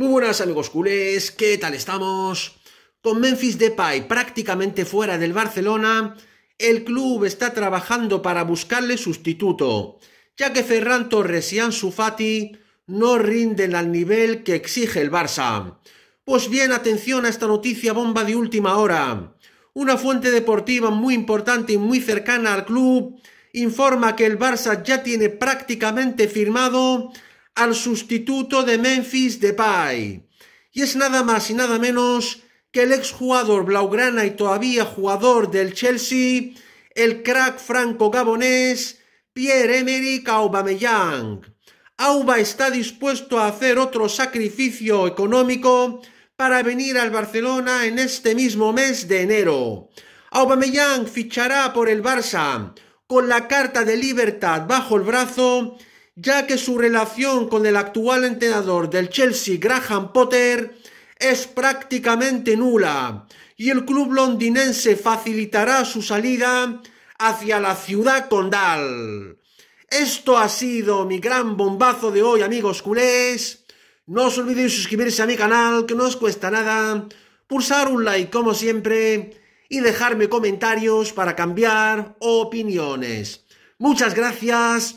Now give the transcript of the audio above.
Muy buenas amigos culés, ¿qué tal estamos? Con Memphis Depay prácticamente fuera del Barcelona, el club está trabajando para buscarle sustituto, ya que Ferran Torres y Ansu Fati no rinden al nivel que exige el Barça. Pues bien, atención a esta noticia bomba de última hora. Una fuente deportiva muy importante y muy cercana al club informa que el Barça ya tiene prácticamente firmado al sustituto de Memphis Depay. Y es nada más y nada menos que el exjugador blaugrana y todavía jugador del Chelsea, el crack franco-gabonés Pierre-Emerick Aubameyang. Auba está dispuesto a hacer otro sacrificio económico para venir al Barcelona en este mismo mes de enero. Aubameyang fichará por el Barça con la carta de libertad bajo el brazo ya que su relación con el actual entrenador del Chelsea, Graham Potter, es prácticamente nula y el club londinense facilitará su salida hacia la ciudad condal. Esto ha sido mi gran bombazo de hoy, amigos culés. No os olvidéis suscribirse a mi canal, que no os cuesta nada, pulsar un like como siempre y dejarme comentarios para cambiar opiniones. Muchas gracias